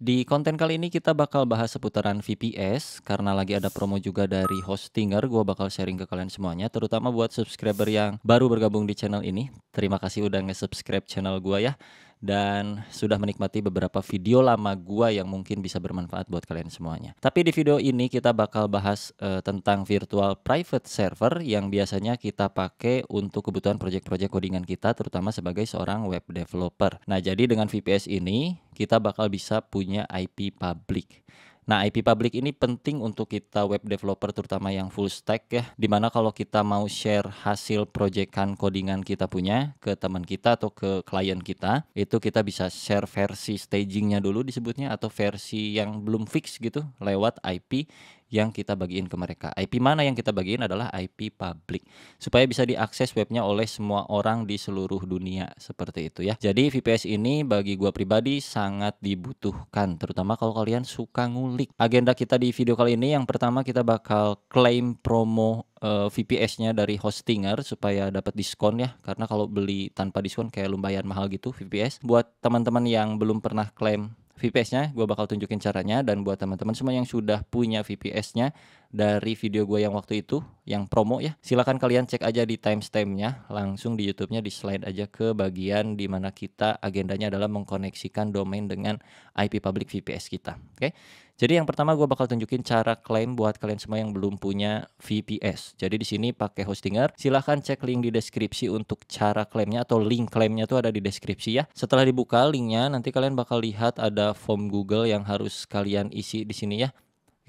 Di konten kali ini kita bakal bahas seputaran VPS karena lagi ada promo juga dari Hostinger. Gua bakal sharing ke kalian semuanya terutama buat subscriber yang baru bergabung di channel ini. Terima kasih udah nge-subscribe channel gua ya dan sudah menikmati beberapa video lama gua yang mungkin bisa bermanfaat buat kalian semuanya. Tapi di video ini kita bakal bahas uh, tentang virtual private server yang biasanya kita pakai untuk kebutuhan project-project codingan kita terutama sebagai seorang web developer. Nah, jadi dengan VPS ini kita bakal bisa punya IP public. Nah, IP public ini penting untuk kita web developer terutama yang full stack ya. Dimana kalau kita mau share hasil proyekan codingan kita punya ke teman kita atau ke klien kita, itu kita bisa share versi stagingnya dulu disebutnya atau versi yang belum fix gitu lewat IP yang kita bagiin ke mereka. IP mana yang kita bagiin adalah IP public supaya bisa diakses webnya oleh semua orang di seluruh dunia seperti itu ya. Jadi VPS ini bagi gua pribadi sangat dibutuhkan terutama kalau kalian suka ngulik. Agenda kita di video kali ini yang pertama kita bakal klaim promo eh, VPS-nya dari hostinger supaya dapat diskon ya karena kalau beli tanpa diskon kayak lumayan mahal gitu VPS buat teman-teman yang belum pernah klaim VPS-nya, gue bakal tunjukin caranya dan buat teman-teman semua yang sudah punya VPS-nya dari video gue yang waktu itu yang promo ya silahkan kalian cek aja di timestampnya langsung di YouTube-nya di slide aja ke bagian dimana kita agendanya adalah mengkoneksikan domain dengan IP public VPS kita oke okay? jadi yang pertama gue bakal tunjukin cara klaim buat kalian semua yang belum punya VPS jadi di sini pakai hostinger silahkan cek link di deskripsi untuk cara klaimnya atau link klaimnya tuh ada di deskripsi ya setelah dibuka linknya nanti kalian bakal lihat ada form Google yang harus kalian isi di sini ya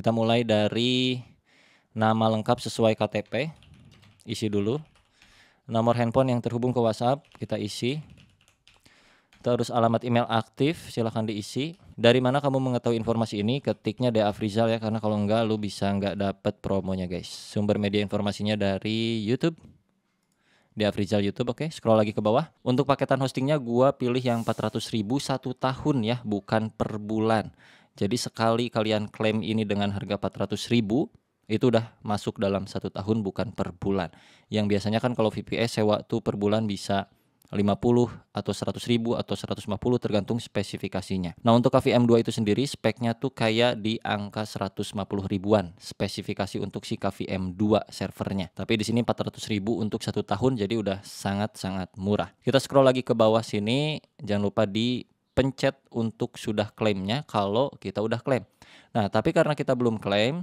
kita mulai dari nama lengkap sesuai KTP. Isi dulu. Nomor handphone yang terhubung ke WhatsApp kita isi. Terus alamat email aktif silahkan diisi. Dari mana kamu mengetahui informasi ini? Ketiknya di Afrizal ya karena kalau enggak lu bisa enggak dapet promonya guys. Sumber media informasinya dari YouTube. Di Afrizal YouTube, oke, okay. scroll lagi ke bawah. Untuk paketan hostingnya, gua pilih yang 400 ribu satu tahun ya, bukan per bulan. Jadi sekali kalian klaim ini dengan harga 400 ribu, itu udah masuk dalam satu tahun bukan per bulan. Yang biasanya kan kalau VPS sewa tuh per bulan bisa 50 atau 100 ribu atau 150 tergantung spesifikasinya. Nah untuk KVM2 itu sendiri speknya tuh kayak di angka 150 ribuan spesifikasi untuk si KVM2 servernya. Tapi di sini 400 ribu untuk satu tahun jadi udah sangat-sangat murah. Kita scroll lagi ke bawah sini, jangan lupa di pencet untuk sudah klaimnya kalau kita udah klaim. Nah, tapi karena kita belum klaim,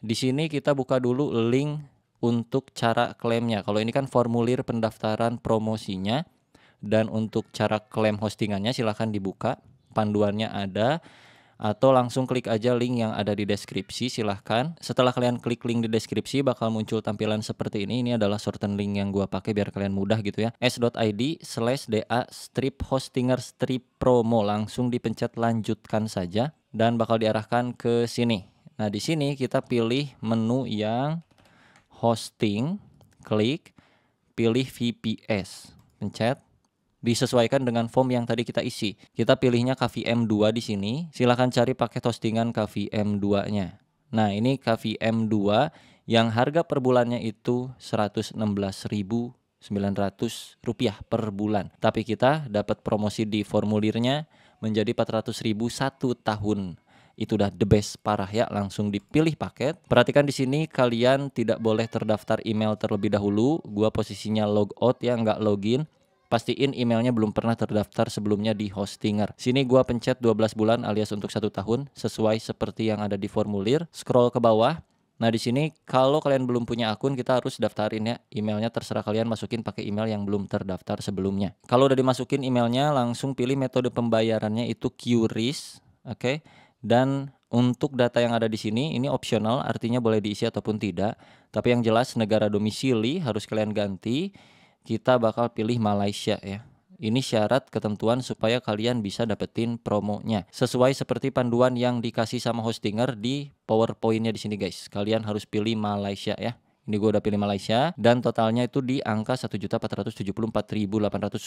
di sini kita buka dulu link untuk cara klaimnya. Kalau ini kan formulir pendaftaran promosinya dan untuk cara klaim hostingannya silahkan dibuka. Panduannya ada atau langsung klik aja link yang ada di deskripsi silahkan setelah kalian klik link di deskripsi bakal muncul tampilan seperti ini ini adalah shorten link yang gua pakai biar kalian mudah gitu ya s.id slash da strip hostinger strip promo langsung dipencet lanjutkan saja dan bakal diarahkan ke sini nah di sini kita pilih menu yang hosting klik pilih VPS pencet disesuaikan dengan form yang tadi kita isi. Kita pilihnya KVM2 di sini. Silahkan cari pakai hostingan KVM2-nya. Nah, ini KVM2 yang harga per bulannya itu Rp116.900 per bulan. Tapi kita dapat promosi di formulirnya menjadi 400.000 satu tahun itu udah the best parah ya langsung dipilih paket perhatikan di sini kalian tidak boleh terdaftar email terlebih dahulu gua posisinya logout ya nggak login Pastiin emailnya belum pernah terdaftar sebelumnya di Hostinger. Sini gua pencet 12 bulan alias untuk satu tahun sesuai seperti yang ada di formulir. Scroll ke bawah, Nah di sini kalau kalian belum punya akun kita harus daftarin ya emailnya terserah kalian masukin pakai email yang belum terdaftar sebelumnya. Kalau udah dimasukin emailnya langsung pilih metode pembayarannya itu QRIS, oke? Okay? Dan untuk data yang ada di sini ini opsional artinya boleh diisi ataupun tidak. Tapi yang jelas negara domisili harus kalian ganti kita bakal pilih Malaysia ya. Ini syarat ketentuan supaya kalian bisa dapetin promonya. Sesuai seperti panduan yang dikasih sama hostinger di powerpoint di sini guys. Kalian harus pilih Malaysia ya. Ini gue udah pilih Malaysia dan totalnya itu di angka 1.474.800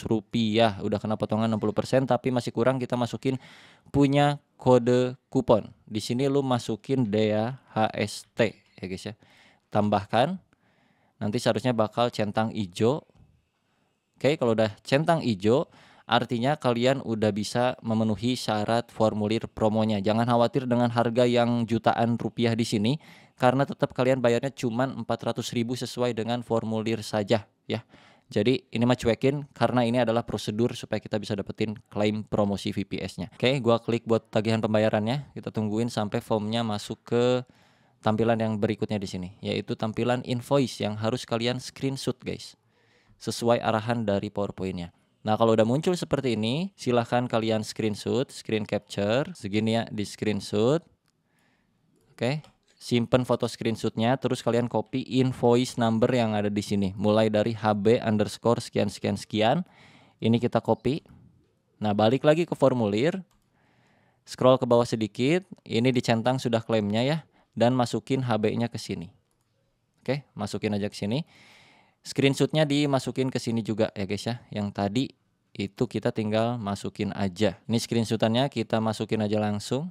rupiah. Udah kena potongan 60% tapi masih kurang kita masukin punya kode kupon. Di sini lu masukin HST ya guys ya. Tambahkan nanti seharusnya bakal centang hijau Oke, okay, kalau udah centang hijau artinya kalian udah bisa memenuhi syarat formulir promonya. Jangan khawatir dengan harga yang jutaan rupiah di sini karena tetap kalian bayarnya ratus 400.000 sesuai dengan formulir saja ya. Jadi ini mah cuekin karena ini adalah prosedur supaya kita bisa dapetin klaim promosi VPS-nya. Oke, okay, gua klik buat tagihan pembayarannya. Kita tungguin sampai formnya masuk ke tampilan yang berikutnya di sini, yaitu tampilan invoice yang harus kalian screenshot, guys sesuai arahan dari PowerPoint-nya. Nah, kalau udah muncul seperti ini, silahkan kalian screenshot, screen capture, segini ya di screenshot. Oke, simpen foto screenshotnya, terus kalian copy invoice number yang ada di sini. Mulai dari HB underscore sekian sekian sekian. Ini kita copy. Nah, balik lagi ke formulir. Scroll ke bawah sedikit, ini dicentang sudah klaimnya ya. Dan masukin HB-nya ke sini. Oke, masukin aja ke sini. Screenshotnya dimasukin ke sini juga ya guys ya. Yang tadi itu kita tinggal masukin aja. Ini screenshotannya kita masukin aja langsung.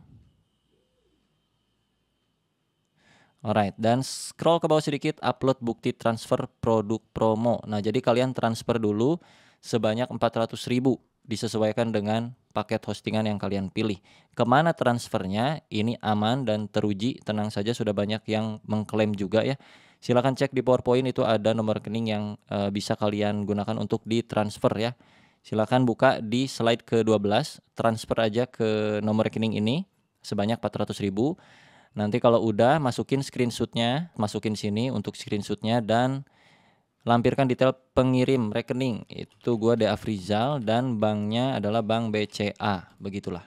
Alright, dan scroll ke bawah sedikit, upload bukti transfer produk promo. Nah, jadi kalian transfer dulu sebanyak 400 ribu disesuaikan dengan paket hostingan yang kalian pilih. Kemana transfernya, ini aman dan teruji, tenang saja sudah banyak yang mengklaim juga ya. Silahkan cek di PowerPoint itu ada nomor rekening yang uh, bisa kalian gunakan untuk ditransfer ya. Silahkan buka di slide ke-12, transfer aja ke nomor rekening ini sebanyak 400 ribu. Nanti kalau udah masukin screenshotnya, masukin sini untuk screenshotnya dan lampirkan detail pengirim rekening. Itu gua De Afrizal dan banknya adalah Bank BCA, begitulah.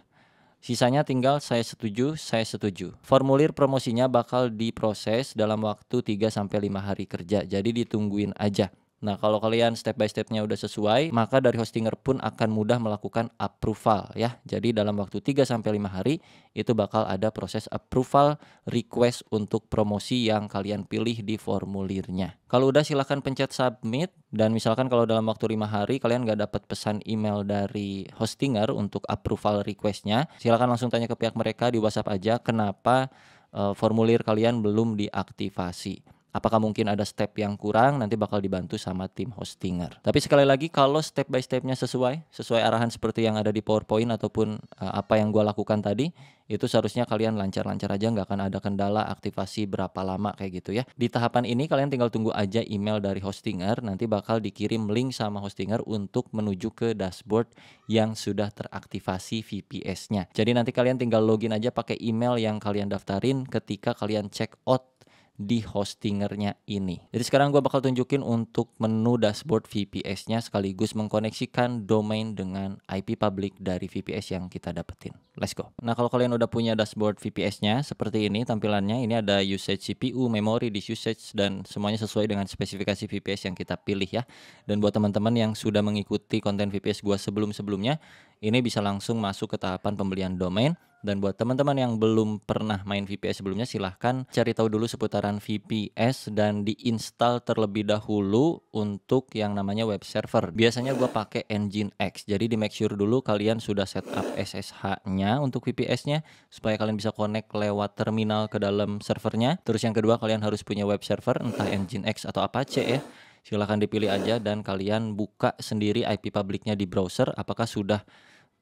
Sisanya tinggal saya setuju, saya setuju. Formulir promosinya bakal diproses dalam waktu 3 sampai 5 hari kerja. Jadi ditungguin aja. Nah, kalau kalian step by stepnya udah sesuai, maka dari hostinger pun akan mudah melakukan approval ya. Jadi dalam waktu 3 sampai 5 hari itu bakal ada proses approval request untuk promosi yang kalian pilih di formulirnya. Kalau udah silahkan pencet submit dan misalkan kalau dalam waktu 5 hari kalian nggak dapat pesan email dari hostinger untuk approval requestnya, silahkan langsung tanya ke pihak mereka di WhatsApp aja kenapa uh, formulir kalian belum diaktifasi apakah mungkin ada step yang kurang nanti bakal dibantu sama tim hostinger. Tapi sekali lagi kalau step by stepnya sesuai, sesuai arahan seperti yang ada di PowerPoint ataupun uh, apa yang gue lakukan tadi, itu seharusnya kalian lancar-lancar aja nggak akan ada kendala aktivasi berapa lama kayak gitu ya. Di tahapan ini kalian tinggal tunggu aja email dari hostinger, nanti bakal dikirim link sama hostinger untuk menuju ke dashboard yang sudah teraktivasi VPS-nya. Jadi nanti kalian tinggal login aja pakai email yang kalian daftarin ketika kalian check out di hostingernya ini. Jadi sekarang gue bakal tunjukin untuk menu dashboard VPS-nya sekaligus mengkoneksikan domain dengan IP public dari VPS yang kita dapetin. Let's go. Nah kalau kalian udah punya dashboard VPS-nya seperti ini tampilannya, ini ada usage CPU, memory, disk usage, dan semuanya sesuai dengan spesifikasi VPS yang kita pilih ya. Dan buat teman-teman yang sudah mengikuti konten VPS gue sebelum-sebelumnya, ini bisa langsung masuk ke tahapan pembelian domain dan buat teman-teman yang belum pernah main VPS sebelumnya, silahkan cari tahu dulu seputaran VPS dan diinstal terlebih dahulu untuk yang namanya web server. Biasanya gue pakai Engine X, jadi di make sure dulu kalian sudah setup SSH-nya untuk VPS-nya supaya kalian bisa connect lewat terminal ke dalam servernya. Terus yang kedua kalian harus punya web server, entah Engine X atau Apache ya silahkan dipilih aja dan kalian buka sendiri IP publiknya di browser apakah sudah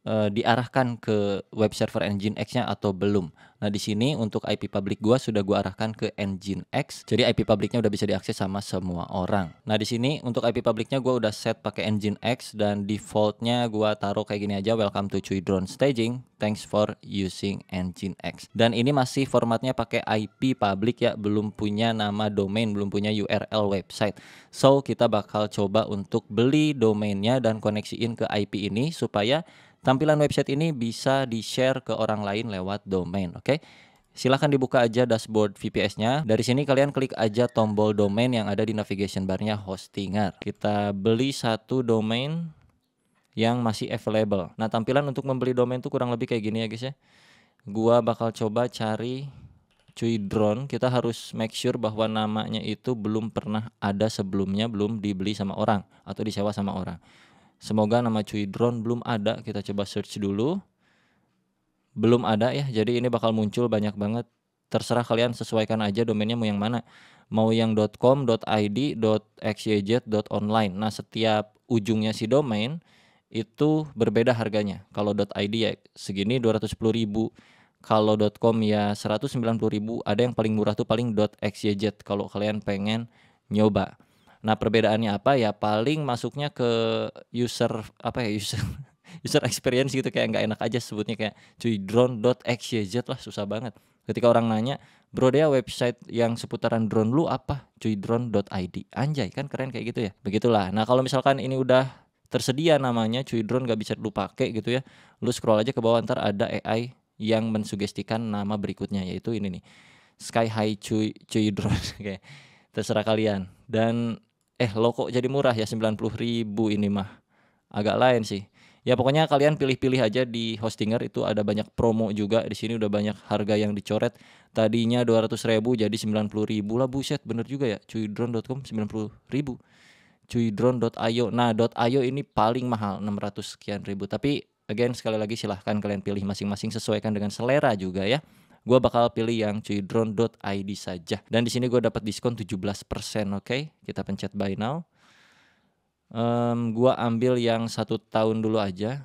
uh, diarahkan ke web server Engine X-nya atau belum. Nah, di sini untuk IP public gua sudah gua arahkan ke Engine X. Jadi IP publicnya udah bisa diakses sama semua orang. Nah, di sini untuk IP publicnya gua udah set pakai Engine X dan defaultnya gua taruh kayak gini aja welcome to Cui Drone Staging. Thanks for using Engine X. Dan ini masih formatnya pakai IP public ya, belum punya nama domain, belum punya URL website. So, kita bakal coba untuk beli domainnya dan koneksiin ke IP ini supaya Tampilan website ini bisa di-share ke orang lain lewat domain, oke? Okay? Silahkan dibuka aja dashboard VPS-nya. Dari sini kalian klik aja tombol domain yang ada di navigation bar-nya Hostinger. Kita beli satu domain yang masih available. Nah, tampilan untuk membeli domain tuh kurang lebih kayak gini ya, guys ya. Gua bakal coba cari cuy drone, kita harus make sure bahwa namanya itu belum pernah ada sebelumnya, belum dibeli sama orang atau disewa sama orang. Semoga nama cuy drone belum ada, kita coba search dulu. Belum ada ya, jadi ini bakal muncul banyak banget. Terserah kalian sesuaikan aja domainnya mau yang mana. Mau yang .com, .id, .xyz, .online. Nah, setiap ujungnya si domain itu berbeda harganya. Kalau .id ya segini 210 ribu. Kalau .com ya 190 ribu. Ada yang paling murah tuh paling .xyz kalau kalian pengen nyoba. Nah, perbedaannya apa ya? Paling masuknya ke user apa ya? User user experience gitu kayak nggak enak aja sebutnya kayak cuy drone.xyz lah susah banget. Ketika orang nanya, "Bro, dia website yang seputaran drone lu apa?" cuy drone.id. Anjay, kan keren kayak gitu ya. Begitulah. Nah, kalau misalkan ini udah tersedia namanya cuy drone gak bisa lu pakai gitu ya. Lu scroll aja ke bawah ntar ada AI yang mensugestikan nama berikutnya yaitu ini nih. Sky High cuy cuy drone kayak terserah kalian. Dan eh lo kok jadi murah ya 90 ribu ini mah agak lain sih ya pokoknya kalian pilih-pilih aja di hostinger itu ada banyak promo juga di sini udah banyak harga yang dicoret tadinya 200 ribu jadi 90 ribu lah buset bener juga ya cuydron.com 90 ribu cuydron.io nah .io ini paling mahal 600 sekian ribu tapi again sekali lagi silahkan kalian pilih masing-masing sesuaikan dengan selera juga ya gue bakal pilih yang cuy drone.id saja. Dan di sini gue dapat diskon 17%, oke? Okay? Kita pencet buy now. Um, gue ambil yang satu tahun dulu aja.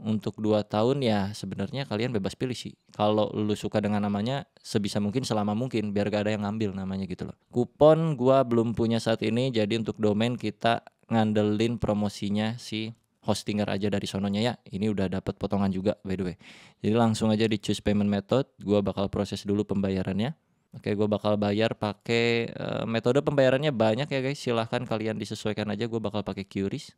Untuk dua tahun ya sebenarnya kalian bebas pilih sih. Kalau lu suka dengan namanya sebisa mungkin selama mungkin biar gak ada yang ngambil namanya gitu loh. Kupon gua belum punya saat ini jadi untuk domain kita ngandelin promosinya si hostinger aja dari sononya ya. Ini udah dapat potongan juga by the way. Jadi langsung aja di choose payment method, gua bakal proses dulu pembayarannya. Oke, gua bakal bayar pakai uh, metode pembayarannya banyak ya guys. Silahkan kalian disesuaikan aja. Gua bakal pakai QRIS.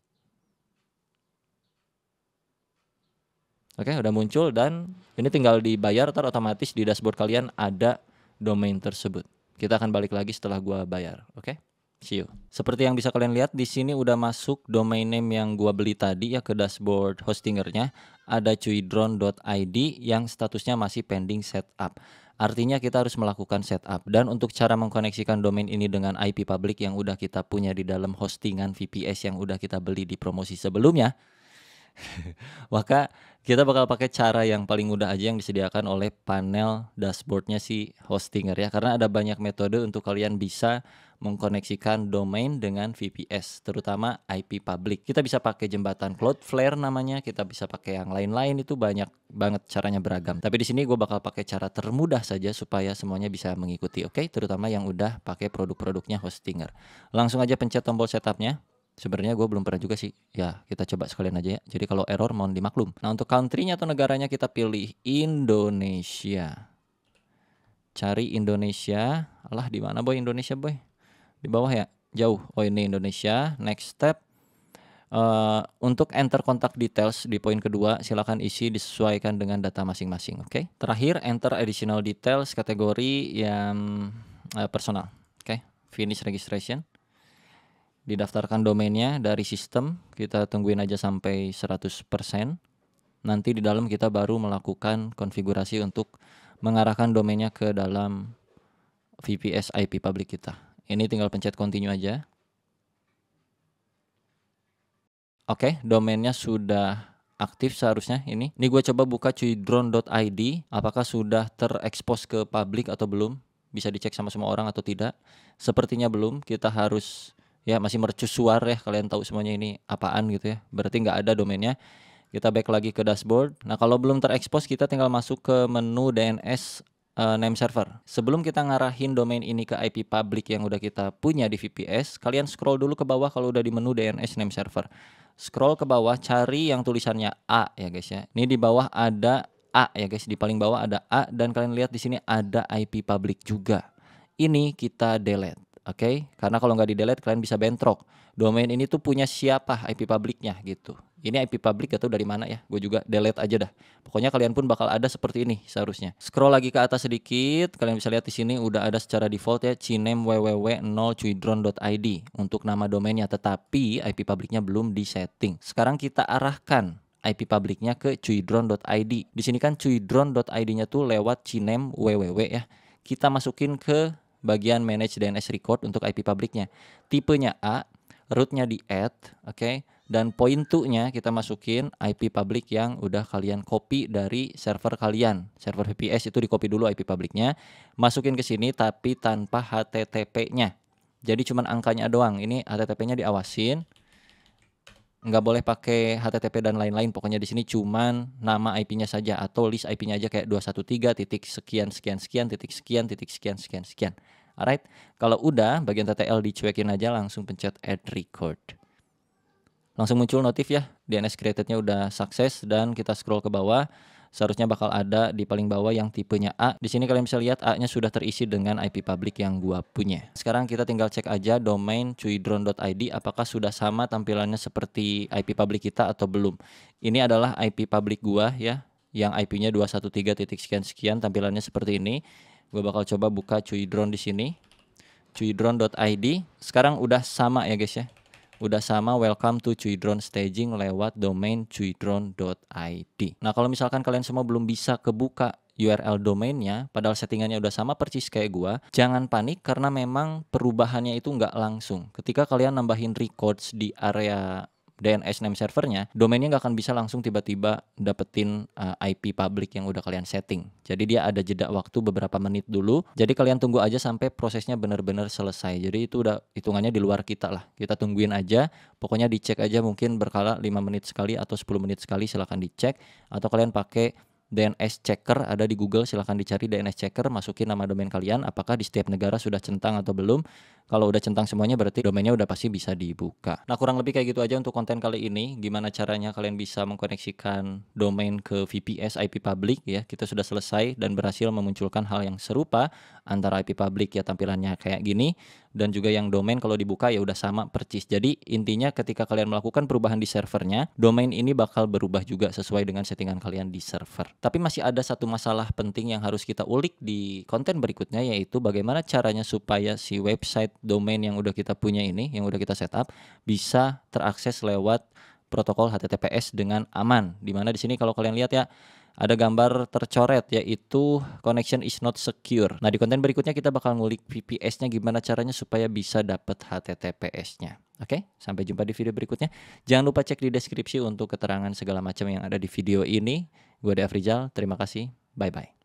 Oke, udah muncul dan ini tinggal dibayar. Ntar otomatis di dashboard kalian ada domain tersebut. Kita akan balik lagi setelah gua bayar. Oke you. Seperti yang bisa kalian lihat di sini udah masuk domain name yang gua beli tadi ya ke dashboard hostingernya ada cuidron.id yang statusnya masih pending setup. Artinya kita harus melakukan setup dan untuk cara mengkoneksikan domain ini dengan IP public yang udah kita punya di dalam hostingan VPS yang udah kita beli di promosi sebelumnya. maka kita bakal pakai cara yang paling mudah aja yang disediakan oleh panel dashboardnya si hostinger ya karena ada banyak metode untuk kalian bisa mengkoneksikan domain dengan VPS, terutama IP public. Kita bisa pakai jembatan Cloudflare namanya, kita bisa pakai yang lain-lain itu banyak banget caranya beragam. Tapi di sini gue bakal pakai cara termudah saja supaya semuanya bisa mengikuti, oke? Okay? Terutama yang udah pakai produk-produknya Hostinger. Langsung aja pencet tombol setupnya. Sebenarnya gue belum pernah juga sih. Ya, kita coba sekalian aja ya. Jadi kalau error mohon dimaklum. Nah, untuk countrynya atau negaranya kita pilih Indonesia. Cari Indonesia. Alah, di mana boy Indonesia boy? Di bawah ya? Jauh. Oh ini Indonesia. Next step. Uh, untuk enter kontak details di poin kedua, silakan isi disesuaikan dengan data masing-masing. Oke. okay? Terakhir, enter additional details kategori yang uh, personal. Oke. Okay? Finish registration. Didaftarkan domainnya dari sistem. Kita tungguin aja sampai 100%. Nanti di dalam kita baru melakukan konfigurasi untuk mengarahkan domainnya ke dalam VPS IP public kita. Ini tinggal pencet continue aja. Oke, okay, domainnya sudah aktif seharusnya ini. Ini gue coba buka cuydrone.id, apakah sudah terekspos ke publik atau belum? Bisa dicek sama semua orang atau tidak? Sepertinya belum, kita harus ya masih mercusuar ya kalian tahu semuanya ini apaan gitu ya. Berarti nggak ada domainnya. Kita back lagi ke dashboard. Nah kalau belum terekspos kita tinggal masuk ke menu DNS uh, name server. Sebelum kita ngarahin domain ini ke IP public yang udah kita punya di VPS, kalian scroll dulu ke bawah kalau udah di menu DNS name server. Scroll ke bawah, cari yang tulisannya A ya guys ya. Ini di bawah ada A ya guys, di paling bawah ada A dan kalian lihat di sini ada IP public juga. Ini kita delete. Oke, okay? karena kalau nggak di delete kalian bisa bentrok. Domain ini tuh punya siapa IP publiknya gitu. Ini IP public atau dari mana ya? Gue juga delete aja dah. Pokoknya kalian pun bakal ada seperti ini seharusnya. Scroll lagi ke atas sedikit, kalian bisa lihat di sini udah ada secara default ya cinem www.0cuidron.id untuk nama domainnya, tetapi IP publicnya belum di setting. Sekarang kita arahkan IP publicnya ke cuidron.id. Di sini kan cuidron.id-nya tuh lewat cname www ya. Kita masukin ke bagian manage DNS record untuk IP publicnya. Tipenya A, rootnya di add, oke. Okay? dan point to-nya kita masukin IP public yang udah kalian copy dari server kalian. Server VPS itu di copy dulu IP publicnya, masukin ke sini tapi tanpa HTTP-nya. Jadi cuman angkanya doang. Ini HTTP-nya diawasin. Nggak boleh pakai HTTP dan lain-lain. Pokoknya di sini cuman nama IP-nya saja atau list IP-nya aja kayak 213 titik sekian sekian sekian titik sekian titik sekian sekian sekian. Alright, kalau udah bagian TTL dicuekin aja langsung pencet add record langsung muncul notif ya DNS creatednya udah sukses dan kita scroll ke bawah seharusnya bakal ada di paling bawah yang tipenya A. Di sini kalian bisa lihat A-nya sudah terisi dengan IP public yang gua punya. Sekarang kita tinggal cek aja domain cuidron.id apakah sudah sama tampilannya seperti IP public kita atau belum. Ini adalah IP public gua ya yang IP-nya 213 titik sekian sekian tampilannya seperti ini. Gua bakal coba buka cuidron di sini. cuidron.id sekarang udah sama ya guys ya udah sama welcome to Cuidron Staging lewat domain cuidron.id. Nah, kalau misalkan kalian semua belum bisa kebuka URL domainnya, padahal settingannya udah sama persis kayak gua, jangan panik karena memang perubahannya itu nggak langsung. Ketika kalian nambahin records di area DNS name servernya, domainnya nggak akan bisa langsung tiba-tiba dapetin uh, eh, IP public yang udah kalian setting. Jadi dia ada jeda waktu beberapa menit dulu. Jadi kalian tunggu aja sampai prosesnya benar-benar selesai. Jadi itu udah hitungannya di luar kita lah. Kita tungguin aja. Pokoknya dicek aja mungkin berkala 5 menit sekali atau 10 menit sekali silahkan dicek. Atau kalian pakai DNS checker ada di Google silahkan dicari DNS checker masukin nama domain kalian apakah di setiap negara sudah centang atau belum kalau udah centang semuanya berarti domainnya udah pasti bisa dibuka. Nah kurang lebih kayak gitu aja untuk konten kali ini. Gimana caranya kalian bisa mengkoneksikan domain ke VPS IP public ya. Kita sudah selesai dan berhasil memunculkan hal yang serupa antara IP public ya tampilannya kayak gini. Dan juga yang domain kalau dibuka ya udah sama percis. Jadi intinya ketika kalian melakukan perubahan di servernya, domain ini bakal berubah juga sesuai dengan settingan kalian di server. Tapi masih ada satu masalah penting yang harus kita ulik di konten berikutnya yaitu bagaimana caranya supaya si website domain yang udah kita punya ini, yang udah kita setup, bisa terakses lewat protokol HTTPS dengan aman. Dimana di sini kalau kalian lihat ya, ada gambar tercoret yaitu connection is not secure. Nah di konten berikutnya kita bakal ngulik VPS-nya gimana caranya supaya bisa dapet HTTPS-nya. Oke, sampai jumpa di video berikutnya. Jangan lupa cek di deskripsi untuk keterangan segala macam yang ada di video ini. Gue Dea Frijal. terima kasih. Bye-bye.